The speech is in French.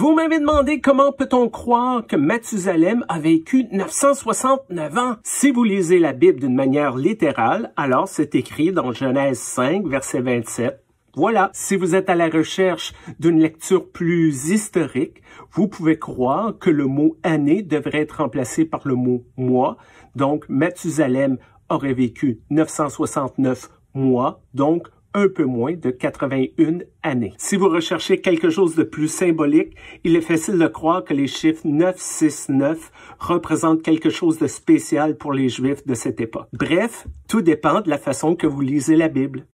Vous m'avez demandé comment peut-on croire que Mathusalem a vécu 969 ans. Si vous lisez la Bible d'une manière littérale, alors c'est écrit dans Genèse 5, verset 27. Voilà, si vous êtes à la recherche d'une lecture plus historique, vous pouvez croire que le mot année devrait être remplacé par le mot mois. Donc, Mathusalem aurait vécu 969 mois, donc un peu moins de 81 années. Si vous recherchez quelque chose de plus symbolique, il est facile de croire que les chiffres 969 représentent quelque chose de spécial pour les Juifs de cette époque. Bref, tout dépend de la façon que vous lisez la Bible.